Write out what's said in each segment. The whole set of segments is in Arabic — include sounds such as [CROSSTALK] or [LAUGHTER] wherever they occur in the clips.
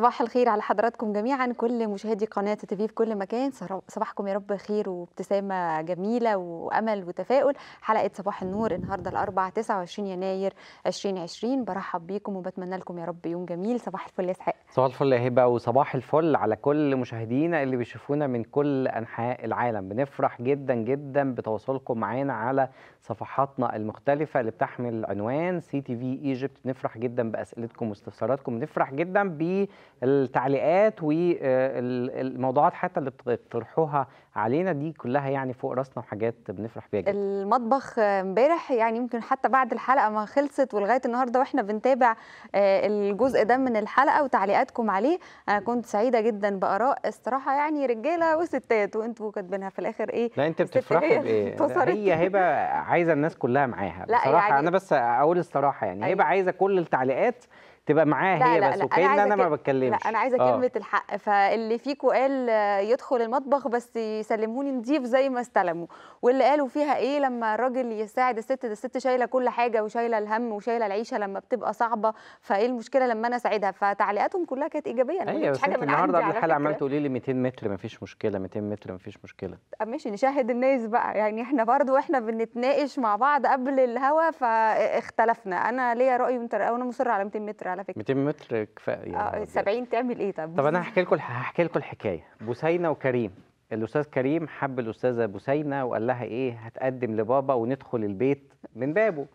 صباح الخير على حضراتكم جميعا كل مشاهدي قناه تي في كل مكان صباحكم يا رب خير وابتسامه جميله وامل وتفاؤل حلقه صباح النور النهارده الاربعاء 29 يناير 2020 برحب بيكم وبتمنى لكم يا رب يوم جميل صباح الفل يا اسحاق صباح الفل يا هبه وصباح الفل على كل مشاهدينا اللي بيشوفونا من كل انحاء العالم بنفرح جدا جدا بتواصلكم معانا على صفحاتنا المختلفه اللي بتحمل عنوان سي تي في ايجيبت نفرح جدا باسئلتكم واستفساراتكم نفرح جدا ب التعليقات والموضوعات آه، حتى اللي بتطرحوها علينا دي كلها يعني فوق راسنا وحاجات بنفرح بيها جدا المطبخ آه، امبارح يعني يمكن حتى بعد الحلقه ما خلصت ولغايه النهارده واحنا بنتابع آه، الجزء ده من الحلقه وتعليقاتكم عليه انا كنت سعيده جدا باراء الصراحه يعني رجاله وستات وانتوا كاتبينها في الاخر ايه لا انت بتفرحي بايه هي هبه عايزه الناس كلها معاها بصراحه لا يعني... انا بس اقول الصراحه يعني هبه أيوة. عايزه كل التعليقات تبقى معاها هي لا بس لا وكأن انا, ما بتكلمش لا انا عايزه آه. كلمه الحق فاللي فيكم قال يدخل المطبخ بس يسلموني نضيف زي ما استلموا واللي قالوا فيها ايه لما الراجل يساعد الست ده الست شايله كل حاجه وشايله الهم وشايله العيشه لما بتبقى صعبه فايه المشكله لما انا اساعدها فتعليقاتهم كلها كانت ايجابيه انا أيوة مش حاجه من النهارده قبل الحلقه عمال تقولي لي 200 متر ما فيش مشكله 200 متر ما فيش مشكله أه، ماشي نشاهد الناس بقى يعني احنا برضو احنا بنتناقش مع بعض قبل الهوا فاختلفنا انا ليا راي وانت انا مصره على 200 متر على فكره 200 متر كفايه آه، يعني 70 تعمل ايه طب طب انا [LAUGHS] هحكي لكم هحكي لكم الحكايه بوسينه وكريم الاستاذ كريم حب الاستاذه بوسينه وقال لها ايه هتقدم لبابا وندخل البيت من بابه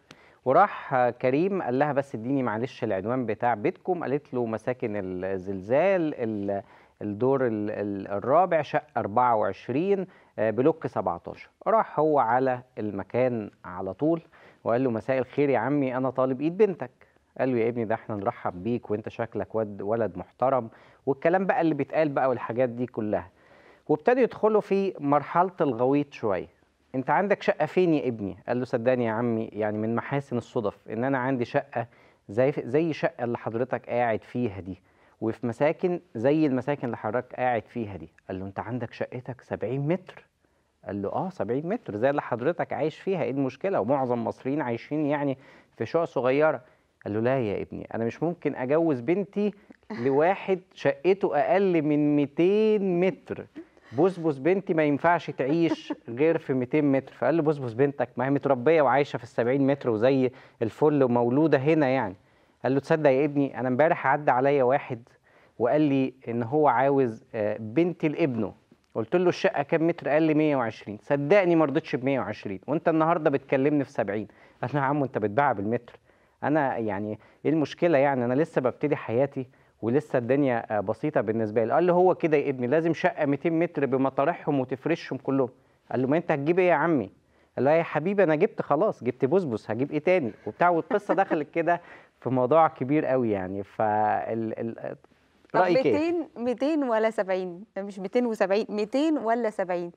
وراح كريم قال لها بس اديني معلش العنوان بتاع بيتكم قالت له مساكن الزلزال الدور الرابع شقه 24 آه، بلوك 17 راح هو على المكان على طول وقال له مساء الخير يا عمي انا طالب ايد بنتك قال له يا ابني ده احنا نرحب بيك وانت شكلك ولد محترم والكلام بقى اللي بيتقال بقى والحاجات دي كلها وابتدوا يدخلوا في مرحله الغويط شويه انت عندك شقه فين يا ابني قال له صدقني يا عمي يعني من محاسن الصدف ان انا عندي شقه زي زي الشقه اللي حضرتك قاعد فيها دي وفي مساكن زي المساكن اللي حضرتك قاعد فيها دي قال له انت عندك شقتك 70 متر قال له اه 70 متر زي اللي حضرتك عايش فيها ايه المشكله ومعظم المصريين عايشين يعني في شقق صغيره قال له لا يا ابني انا مش ممكن اجوز بنتي لواحد شقته اقل من 200 متر بوسبوس بنتي ما ينفعش تعيش غير في 200 متر فقال له بوسبوس بنتك ما هي متربيه وعايشه في ال 70 متر وزي الفل ومولوده هنا يعني قال له تصدق يا ابني انا امبارح عدى عليا واحد وقال لي ان هو عاوز آه, بنتي لابنه قلت له الشقه كام متر قال لي 120 صدقني ما رضيتش ب 120 وانت النهارده بتكلمني في 70 قال له يا عم انت بتباع بالمتر انا يعني ايه المشكله يعني انا لسه ببتدي حياتي ولسه الدنيا آه، بسيطه بالنسبه لي قال له هو كده يا ابني لازم شقه 200 متر بمطارحهم وتفرشهم كلهم قال له ما انت هتجيب ايه يا عمي قال له يا حبيبي انا جبت خلاص جبت بسبس هجيب ايه تاني وبتاع والقصه دخلت كده في موضوع كبير قوي يعني ف فال... رايك 200 إيه؟ 200 ولا 70 مش 270 200 ولا 70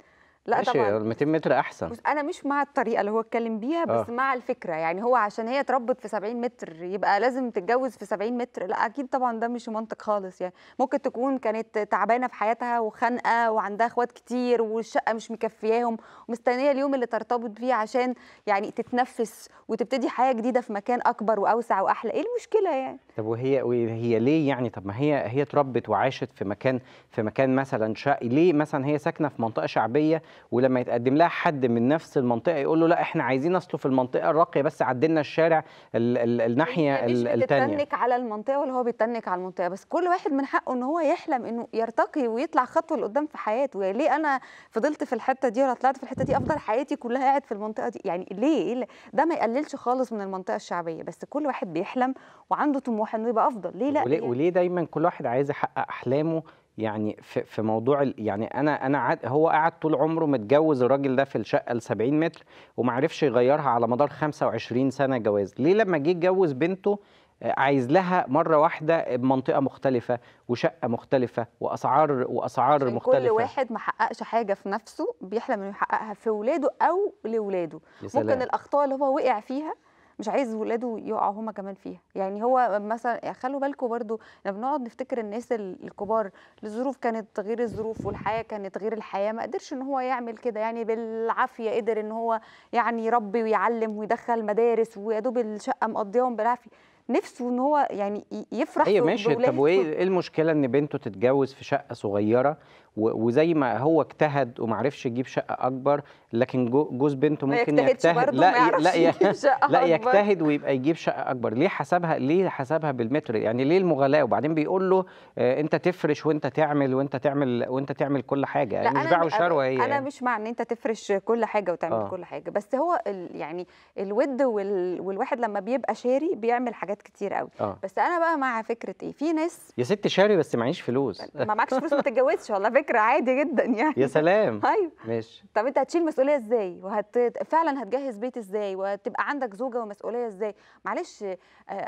لا طبعا 200 متر احسن بس انا مش مع الطريقه اللي هو اتكلم بيها بس أوه. مع الفكره يعني هو عشان هي اتربت في 70 متر يبقى لازم تتجوز في 70 متر لا اكيد طبعا ده مش منطق خالص يعني ممكن تكون كانت تعبانه في حياتها وخانقه وعندها اخوات كتير والشقه مش مكفياهم ومستنيه اليوم اللي ترتبط فيه عشان يعني تتنفس وتبتدي حياه جديده في مكان اكبر واوسع واحلى ايه المشكله يعني طب وهي وهي ليه يعني طب ما هي هي اتربت وعاشت في مكان في مكان مثلا شقي ليه مثلا هي ساكنه في منطقه شعبيه ولما يتقدم لها حد من نفس المنطقه يقول له لا احنا عايزين اصله في المنطقه الراقيه بس عدلنا الشارع الـ الـ الناحيه يعني الثانيه بيتنك على المنطقه ولا هو بيتنك على المنطقه بس كل واحد من حقه ان هو يحلم انه يرتقي ويطلع خطوه لقدام في حياته يعني ليه انا فضلت في الحته دي ولا طلعت في الحته دي افضل حياتي كلها قاعد في المنطقه دي يعني ليه ده ما يقللش خالص من المنطقه الشعبيه بس كل واحد بيحلم وعنده طموح انه يبقى افضل ليه لا وليه, يعني؟ وليه دايما كل واحد عايز يحقق احلامه يعني في, في موضوع يعني انا انا عاد هو قعد طول عمره متجوز الراجل ده في الشقه ال 70 متر وما عرفش يغيرها على مدار 25 سنه جواز ليه لما جه يتجوز بنته آه، عايز لها مره واحده بمنطقه مختلفه وشقه مختلفه واسعار واسعار مختلفه كل واحد ما حققش حاجه في نفسه بيحلم انه يحققها في ولاده او لاولاده ممكن الاخطاء اللي هو وقع فيها مش عايز ولاده يقعوا هما كمان فيها يعني هو مثلا خلوا بالكم برضو احنا بنقعد نفتكر الناس الكبار الظروف كانت غير الظروف والحياه كانت غير الحياه ما قدرش ان هو يعمل كده يعني بالعافيه قدر ان هو يعني يربي ويعلم ويدخل مدارس ويا دوب الشقه مقضياهم بالعافيه نفسه ان هو يعني يفرح ايوه ماشي طب وايه إيه المشكله ان بنته تتجوز في شقه صغيره وزي ما هو اجتهد ومعرفش يجيب شقه اكبر لكن جوز بنته ممكن يجتهد لا لا يجيب [LAUGHS] شقة لا يجتهد ويبقى يجيب شقه اكبر ليه حسبها ليه حسبها بالمتر يعني ليه المغالاه وبعدين بيقول له آه انت تفرش وانت تعمل وانت تعمل وانت تعمل كل حاجه يعني مش باع وشروه هي انا يعني. مش مع ان انت تفرش كل حاجه وتعمل آه. كل حاجه بس هو ال يعني الود وال والواحد لما بيبقى شاري بيعمل حاجات كتير قوي آه. بس انا بقى مع فكره ايه في ناس يا ست شاري بس معيش فلوس ما معكش فلوس ما تتجوزش والله [LAUGHS] فكره عادي جدا يعني يا سلام ايوه [LAUGHS] ماشي طب انت هتشيل مسؤوليه ازاي وهت فعلا هتجهز بيت ازاي وهتبقى عندك زوجه ومسؤوليه ازاي معلش آه،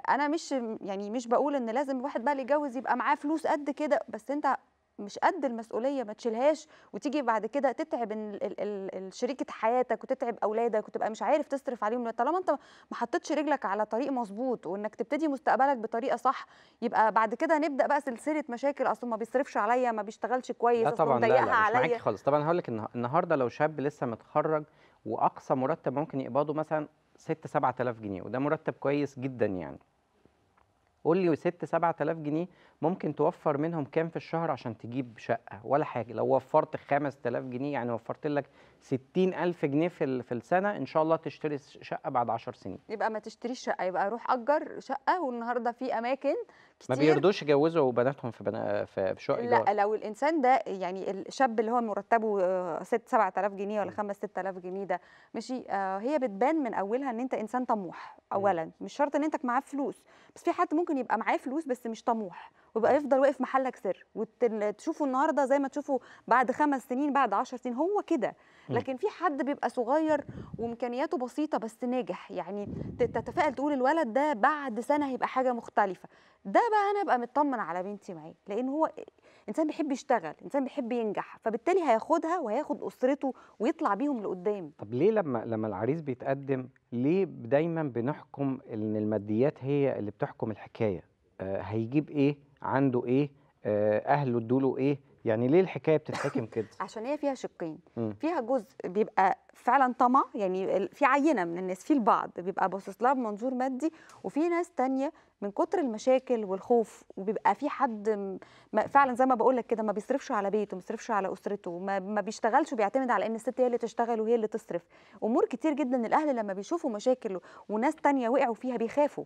انا مش يعني مش بقول ان لازم الواحد بقى اللي يتجوز يبقى معاه فلوس قد كده بس انت مش قد المسؤوليه ما تشيلهاش وتيجي بعد كده تتعب شريكه حياتك وتتعب اولادك وتبقى مش عارف تصرف عليهم طالما انت ما حطيتش رجلك على طريق مظبوط وانك تبتدي مستقبلك بطريقه صح يبقى بعد كده نبدا بقى سلسله مشاكل اصل ما بيصرفش عليا ما بيشتغلش كويس لا طبعا لا, لا مش معاكي خالص طبعا هقول لك النهارده لو شاب لسه متخرج واقصى مرتب ممكن يقبضه مثلا 6 7000 جنيه وده مرتب كويس جدا يعني قول لي 6 7000 جنيه ممكن توفر منهم كام في الشهر عشان تجيب شقه ولا حاجه لو وفرت 5000 جنيه يعني وفرت لك 60000 جنيه في في السنه ان شاء الله تشتري شقه بعد 10 سنين يبقى ما تشتريش شقه يبقى روح اجر شقه والنهارده في اماكن كتير ما بيرضوش يجوزوا بناتهم في بنا... في شقق لا جوار. لو الانسان ده يعني الشاب اللي هو مرتبه 6 آه، 7000 جنيه ولا 5 6000 جنيه ده ماشي آه، هي بتبان من اولها ان انت انسان طموح اولا مش شرط ان انت معاه فلوس بس في حد ممكن يبقى معاه فلوس بس مش طموح ويبقى يفضل واقف محلك سر وتشوفه النهارده زي ما تشوفه بعد خمس سنين بعد عشر سنين هو كده لكن في حد بيبقى صغير وامكانياته بسيطه بس ناجح يعني تتفائل تقول الولد ده بعد سنه هيبقى حاجه مختلفه ده بقى انا ابقى مطمن على بنتي معاه لان هو انسان بيحب يشتغل انسان بيحب ينجح فبالتالي هياخدها وهياخد اسرته ويطلع بيهم لقدام طب ليه لما لما العريس بيتقدم ليه دايما بنحكم ان الماديات هي اللي بتحكم الحكايه آه، هيجيب ايه عنده ايه آه، اهله ادوا ايه يعني ليه الحكايه بتتحكم [LAUGHS] كده عشان هي فيها شقين مم. فيها جزء بيبقى فعلا طمع يعني في عينه من الناس في البعض بيبقى باصص لها بمنظور مادي وفي ناس تانية من كتر المشاكل والخوف وبيبقى في حد فعلا زي ما بقول لك كده ما بيصرفش على بيته ما بيصرفش على اسرته ما, ما بيشتغلش وبيعتمد على ان الست هي اللي تشتغل وهي اللي تصرف امور كتير جدا الاهل لما بيشوفوا مشاكل وناس تانية وقعوا فيها بيخافوا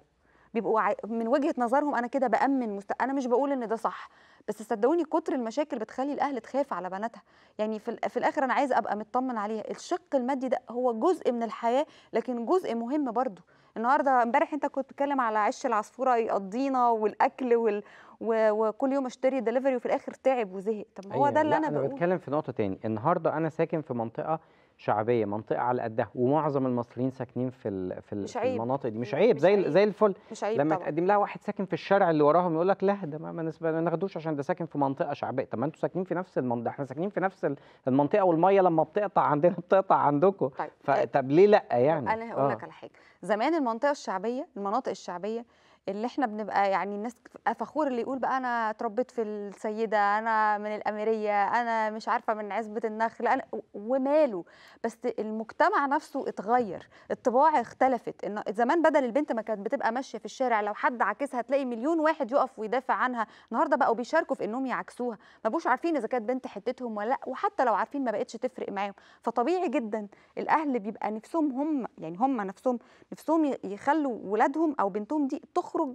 بيبقوا من وجهه نظرهم انا كده بامن مست... انا مش بقول ان ده صح بس صدقوني كتر المشاكل بتخلي الاهل تخاف على بناتها يعني في, في الاخر انا عايزه ابقى مطمن عليها الشق المادي ده هو جزء من الحياه لكن جزء مهم برضه النهارده امبارح انت كنت بتتكلم على عش العصفوره يقضينا والاكل وال... و... وكل يوم اشتري دليفري وفي الاخر تعب وزهق طب هو أيه ده اللي انا بقوله انا بتكلم في نقطه تاني النهارده انا ساكن في منطقه شعبيه منطقه على قدها ومعظم المصريين ساكنين في ال في, مش عيب. المناطق دي مش عيب مش زي عيب. زي الفل مش عيب لما تقدم لها واحد ساكن في الشارع اللي وراهم يقول لك لا ده ما, ناخدوش عشان ده ساكن في منطقه شعبيه طب ما انتوا ساكنين في نفس المنطقه احنا ساكنين في نفس المنطقه والميه لما بتقطع عندنا [LAUGHS] بتقطع عندكم طيب فطب آه، ليه لا يعني انا هقول لك آه. على حاجه زمان المنطقه الشعبيه المناطق الشعبيه اللي احنا بنبقى يعني الناس فخور اللي يقول بقى انا اتربيت في السيده انا من الاميريه انا مش عارفه من عزبه النخل انا وماله بس المجتمع نفسه اتغير الطباع اختلفت ان زمان بدل البنت ما كانت بتبقى ماشيه في الشارع لو حد عاكسها تلاقي مليون واحد يقف ويدافع عنها النهارده بقوا بيشاركوا في انهم يعكسوها ما بقوش عارفين اذا كانت بنت حتتهم ولا لا وحتى لو عارفين ما بقتش تفرق معاهم فطبيعي جدا الاهل بيبقى نفسهم هم يعني هم نفسهم نفسهم يخلوا ولادهم او بنتهم دي تخرج تخرج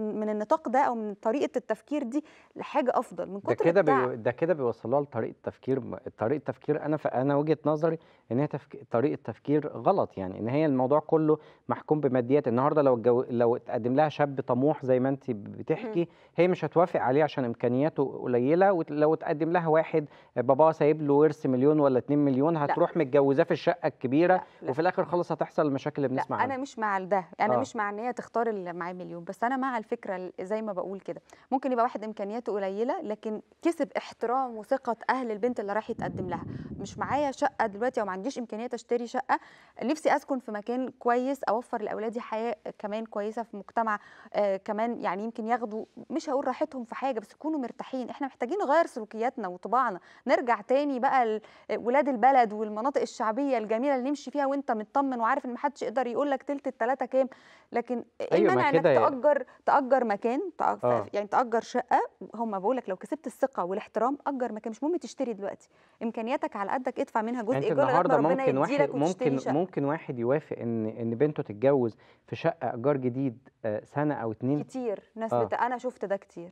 من النطاق ده او من طريقه التفكير دي لحاجه افضل من كتر ده كده بي... ده كده بيوصلها لطريقه تفكير طريقه تفكير انا ف... انا وجهه نظري ان هي تفك... طريقه تفكير غلط يعني ان هي الموضوع كله محكوم بماديات النهارده لو الجو... لو اتقدم لها شاب طموح زي ما انت بتحكي م. هي مش هتوافق عليه عشان امكانياته قليله ولو اتقدم لها واحد باباه سايب له ورث مليون ولا 2 مليون هتروح متجوزاه في الشقه الكبيره لا. لا. وفي الاخر خالص هتحصل المشاكل اللي بنسمع عنها انا مش مع ده انا آه. مش مع ان هي تختار اللي مع مليون بس انا مع الفكره زي ما بقول كده ممكن يبقى واحد امكانياته قليله لكن كسب احترام وثقه اهل البنت اللي راح يتقدم لها مش معايا شقه دلوقتي او ما عنديش امكانيات اشتري شقه نفسي اسكن في مكان كويس اوفر لاولادي حياه كمان كويسه في مجتمع آه كمان يعني يمكن ياخدوا مش هقول راحتهم في حاجه بس يكونوا مرتاحين احنا محتاجين نغير سلوكياتنا وطباعنا نرجع تاني بقى ولاد البلد والمناطق الشعبيه الجميله اللي نمشي فيها وانت مطمن وعارف ان محدش يقدر يقول لك تلت التلاته كام لكن ايوه ما كده طيب. تاجر تاجر مكان تأجر آه. يعني تاجر شقه هم بقول لك لو كسبت الثقه والاحترام اجر مكان مش مهم تشتري دلوقتي امكانياتك على قدك ادفع منها جزء يعني ايجار النهارده ممكن واحد ممكن شقة. ممكن واحد يوافق ان ان بنته تتجوز في شقه ايجار جديد آه، سنه او اتنين كتير ناس آه. بت... انا شفت ده كتير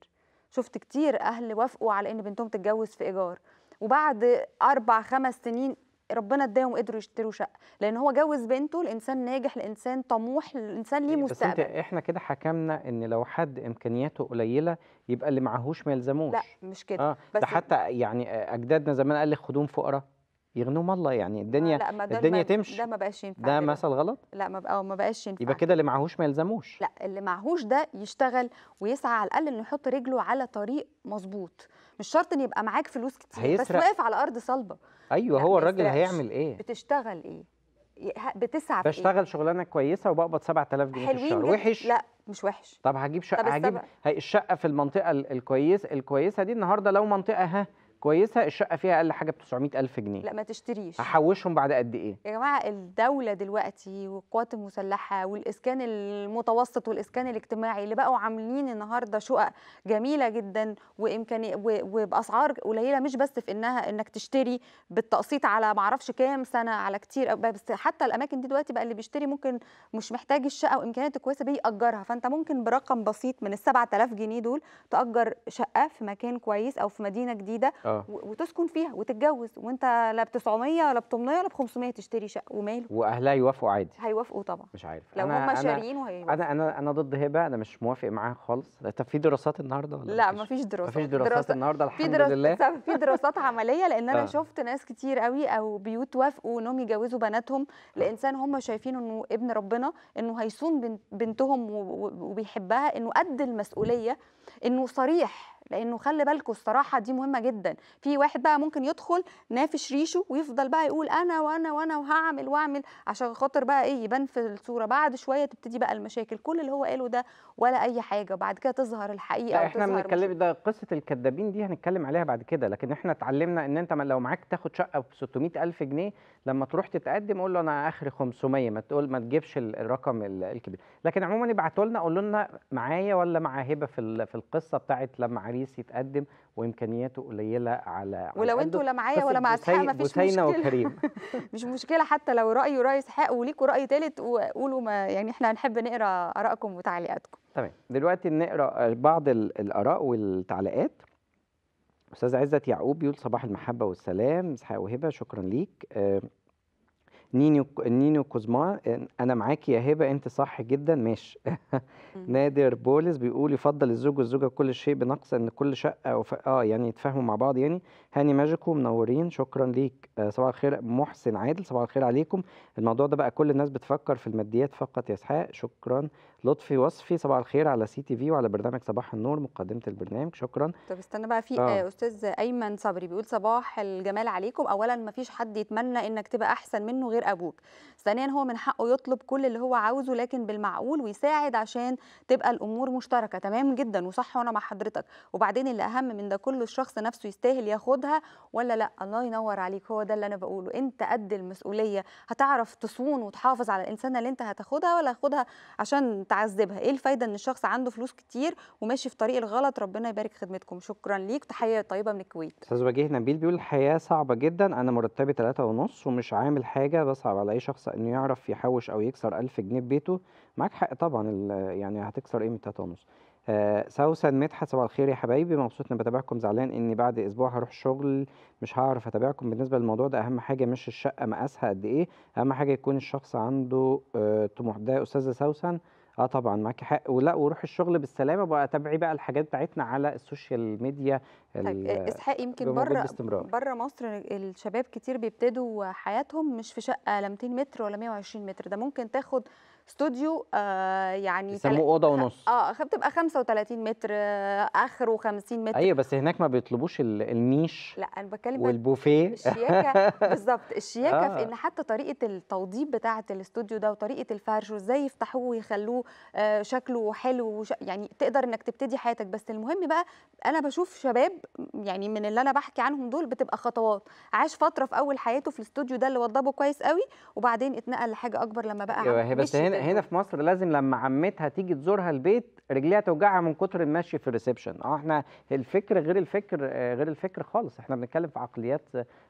شفت كتير اهل وافقوا على ان بنتهم تتجوز في ايجار وبعد اربع خمس سنين ربنا اداهم قدروا يشتروا شقه لان هو جوز بنته الانسان ناجح الانسان طموح الانسان ليه مستقبل إيه، بس انت احنا كده حكمنا ان لو حد امكانياته قليله يبقى اللي معهوش ما يلزموش لا مش كده آه. بس ده حتى يعني اجدادنا زمان قال لك خدوم فقراء يغنوهم الله يعني آه، الدنيا آه لا ما ده الدنيا ما تمشي ده ما بقاش ينفع ده مثل غلط لا ما بقى ما بقاش ينفع يبقى كده اللي معهوش ما يلزموش لا اللي معهوش ده يشتغل ويسعى على الاقل انه يحط رجله على طريق مظبوط مش شرط ان يبقى معاك فلوس كتير هيسرق. بس واقف على ارض صلبه ايوه هو الراجل هيعمل ايه بتشتغل ايه بتسعى في إيه؟ بشتغل إيه؟ شغلانه كويسه وبقبض 7000 جنيه في الشهر وحش لا مش وحش طب هجيب شقه طب هجيب الشقه في المنطقه الكويس الكويسه دي النهارده لو منطقه ها كويسه الشقه فيها اقل حاجه ب 900000 جنيه لا ما تشتريش هحوشهم بعد قد ايه يا جماعه الدوله دلوقتي والقوات المسلحه والاسكان المتوسط والاسكان الاجتماعي اللي بقوا عاملين النهارده شقق جميله جدا وامكاني وباسعار قليله مش بس في انها انك تشتري بالتقسيط على ما اعرفش كام سنه على كتير بس حتى الاماكن دي دلوقتي بقى اللي بيشتري ممكن مش محتاج الشقه وامكانياته كويسه بيأجرها فانت ممكن برقم بسيط من ال 7000 جنيه دول تأجر شقه في مكان كويس او في مدينه جديده آه. وتسكن فيها وتتجوز وانت لا ب 900 ولا ب 800 ولا ب 500 تشتري شقه وماله واهلها يوافقوا عادي هيوافقوا طبعا مش عارف لو هم شاريين انا انا انا ضد هبه انا مش موافق معاها خالص طب في دراسات النهارده ولا لا مفيش دراسات مفيش دراسات النهارده الحمد دراسة لله في دراسات [LAUGHS] عمليه لان انا آه. شفت ناس كتير قوي او بيوت وافقوا انهم يجوزوا بناتهم آه. لانسان هم شايفين انه ابن ربنا انه هيصون بنتهم وبيحبها انه قد المسؤوليه انه صريح لانه خلي بالكم الصراحه دي مهمه جدا في واحد بقى ممكن يدخل نافش ريشه ويفضل بقى يقول انا وانا وانا وهعمل واعمل عشان خاطر بقى ايه يبان في الصوره بعد شويه تبتدي بقى المشاكل كل اللي هو قاله ده ولا اي حاجه وبعد كده تظهر الحقيقه احنا بنتكلم ده قصه الكذابين دي هنتكلم عليها بعد كده لكن احنا اتعلمنا ان انت لو معاك تاخد شقه ب 600000 جنيه لما تروح تتقدم قول له انا اخري 500 ما تقول ما تجيبش الرقم الكبير لكن عموما ابعتوا لنا قولوا لنا معايا ولا مع هبه في القصه بتاعت لما عريس العريس يتقدم وامكانياته قليله على ولو انتوا لا معايا ولا مع اسحاق مفيش مشكله وكريم [LAUGHS] مش مشكله حتى لو رايي وراي اسحاق وليكوا راي ثالث وقولوا ما يعني احنا هنحب نقرا ارائكم وتعليقاتكم تمام دلوقتي نقرا بعض الاراء والتعليقات استاذ عزت يعقوب بيقول صباح المحبه والسلام اسحاق وهبه شكرا ليك آه، نينو نينو كوزما انا معاكي يا هبه انت صح جدا ماشي [LAUGHS] نادر بولس بيقول يفضل الزوج والزوجه كل شيء بنقص ان كل شقه وف... اه يعني يتفاهموا مع بعض يعني هاني ماجيكو منورين شكرا ليك آه صباح الخير محسن عادل صباح الخير عليكم الموضوع ده بقى كل الناس بتفكر في الماديات فقط يا اسحاق شكرا لطفي وصفي صباح الخير على سي تي في وعلى برنامج صباح النور مقدمه البرنامج شكرا طب استنى بقى في آه. آه، استاذ ايمن صبري بيقول صباح الجمال عليكم اولا ما فيش حد يتمنى انك تبقى احسن منه غير غير ابوك ثانيا هو من حقه يطلب كل اللي هو عاوزه لكن بالمعقول ويساعد عشان تبقى الامور مشتركه تمام جدا وصح وانا مع حضرتك وبعدين اللي اهم من ده كل الشخص نفسه يستاهل ياخدها ولا لا الله ينور عليك هو ده اللي انا بقوله انت قد المسؤوليه هتعرف تصون وتحافظ على الانسانه اللي انت هتاخدها ولا هتاخدها عشان تعذبها ايه الفايده ان الشخص عنده فلوس كتير وماشي في طريق الغلط ربنا يبارك خدمتكم شكرا ليك تحيه طيبه من الكويت استاذ وجيه نبيل بيقول الحياه صعبه جدا انا مرتبي 3 ونص ومش عامل حاجه بصعب على أي شخص إنه يعرف يحوش أو يكسر 1000 جنيه في بيته معاك حق طبعا ال- يعني هتكسر قيمة التونس آه، سوسن مدحت صباح الخير يا حبايبي مبسوط اني بتابعكم زعلان اني بعد اسبوع هروح شغل مش هعرف اتابعكم بالنسبه للموضوع ده اهم حاجه مش الشقه مقاسها قد ايه اهم حاجه يكون الشخص عنده آه، طموح ده يا استاذه سوسن اه طبعا معاكي حق ولا وروح الشغل بالسلامه بقى تابعي بقى الحاجات بتاعتنا على السوشيال ميديا طيب آه، اسحاق يمكن بره بره مصر الشباب كتير بيبتدوا حياتهم مش في شقه لا 200 متر ولا 120 متر ده ممكن تاخد استوديو آه يعني يسموه تل... اوضه ونص اه بتبقى 35 متر آه اخره 50 متر ايوه بس هناك ما بيطلبوش النيش لا انا بتكلم والبوفيه الشياكه [LAUGHS] بالظبط الشياكه آه. في ان حتى طريقه التوضيب بتاعه الاستوديو ده وطريقه الفرش وازاي يفتحوه ويخلوه آه شكله حلو وش... يعني تقدر انك تبتدي حياتك بس المهم بقى انا بشوف شباب يعني من اللي انا بحكي عنهم دول بتبقى خطوات عاش فتره في اول حياته في الاستوديو ده اللي وضبه كويس قوي وبعدين اتنقل لحاجه اكبر لما بقى أيوة، بس هنا هنا يعني هنا في مصر لازم لما عمتها تيجي تزورها البيت رجليها توجعها من كتر المشي في الريسبشن اه احنا الفكر غير الفكر آه، غير الفكر خالص احنا بنتكلم في عقليات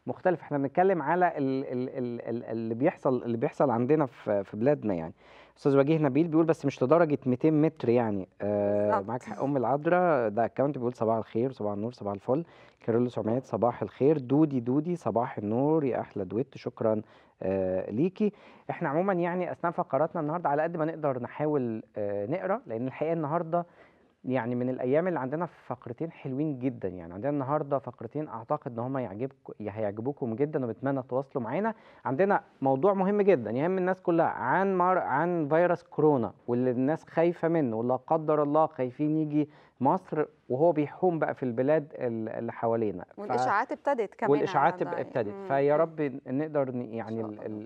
مختلفه احنا بنتكلم على اللي بيحصل اللي بيحصل عندنا في بلادنا يعني استاذ وجيه نبيل بيقول بس مش لدرجه 200 متر يعني آه معاك حق ام العذراء ده اكونت بيقول صباح الخير صباح النور صباح الفل كارول سمعت صباح الخير دودي دودي صباح النور يا احلى دويت شكرا آه ليكي احنا عموما يعني اثناء فقراتنا النهارده على قد ما نقدر نحاول آه نقرا لان الحقيقه النهارده يعني من الايام اللي عندنا فقرتين حلوين جدا يعني عندنا النهارده فقرتين اعتقد ان هم يعجبكم هيعجبوكم جدا وبتمنى تواصلوا معانا عندنا موضوع مهم جدا يهم الناس كلها عن مر... عن فيروس كورونا واللي الناس خايفه منه ولا قدر الله خايفين يجي مصر وهو بيحوم بقى في البلاد اللي حوالينا والاشاعات ف... ابتدت كمان والاشاعات ابتدت فيا رب نقدر يعني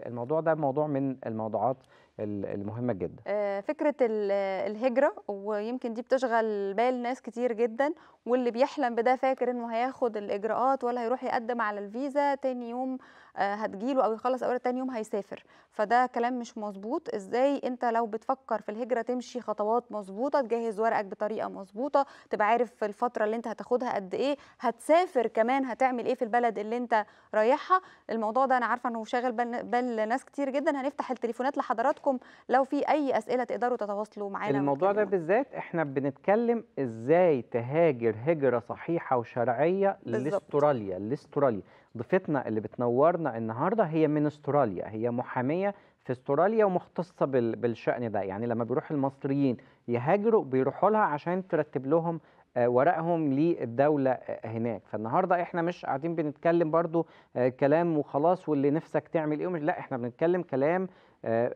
الموضوع ده موضوع من الموضوعات المهمه جدا آه، فكره الهجره ويمكن دي بتشغل بال ناس كتير جدا واللي بيحلم بده فاكر انه هياخد الاجراءات ولا هيروح يقدم على الفيزا تاني يوم آه، هتجيله او يخلص اوراق تاني يوم هيسافر فده كلام مش مظبوط ازاي انت لو بتفكر في الهجره تمشي خطوات مظبوطه تجهز ورقك بطريقه مظبوطه تبقى عارف الفتره اللي انت هتاخدها قد ايه هتسافر كمان هتعمل ايه في البلد اللي انت رايحها الموضوع ده انا عارفه انه شاغل بال, بال ناس كتير جدا هنفتح التليفونات لحضراتكم لو في اي اسئله تقدروا تتواصلوا معانا الموضوع ده بالذات احنا بنتكلم ازاي تهاجر هجره صحيحه وشرعيه لاستراليا لاستراليا ضيفتنا اللي بتنورنا النهارده هي من استراليا هي محاميه في استراليا ومختصه بالشان ده يعني لما بيروح المصريين يهاجروا بيروحوا لها عشان ترتب لهم آه، ورقهم للدولة آه، هناك فالنهاردة احنا مش قاعدين بنتكلم برضو آه، كلام وخلاص واللي نفسك تعمل ايه لا احنا بنتكلم كلام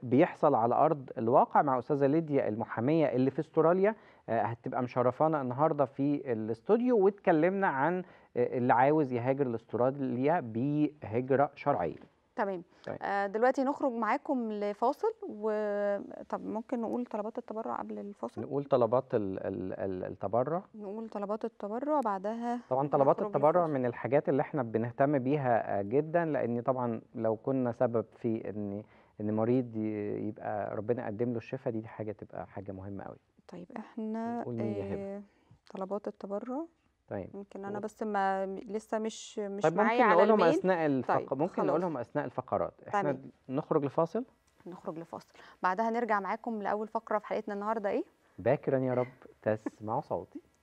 بيحصل على أرض الواقع مع أستاذة ليديا المحامية اللي في استراليا هتبقى مشرفانا النهاردة في الاستوديو واتكلمنا عن اللي عاوز يهاجر لاستراليا بهجره شرعيه تمام طيب. آه دلوقتي نخرج معاكم لفاصل و طب ممكن نقول طلبات التبرع قبل الفاصل نقول طلبات ال... ال... التبرع نقول طلبات التبرع بعدها طبعا طلبات التبرع لفاصل. من الحاجات اللي احنا بنهتم بيها آه، جدا لان طبعا لو كنا سبب في ان ان مريض يبقى ربنا قدم له الشفاء دي, دي حاجه تبقى حاجه مهمه قوي طيب احنا آه طلبات التبرع طيب ممكن انا بس ما لسه مش مش طيب معايا على ممكن نقولهم اثناء الفق... طيب ممكن نقولهم اثناء الفقرات احنا طيب. نخرج لفاصل نخرج لفاصل بعدها نرجع معاكم لاول فقره في حلقتنا النهارده ايه باكرا يا رب تسمع صوتي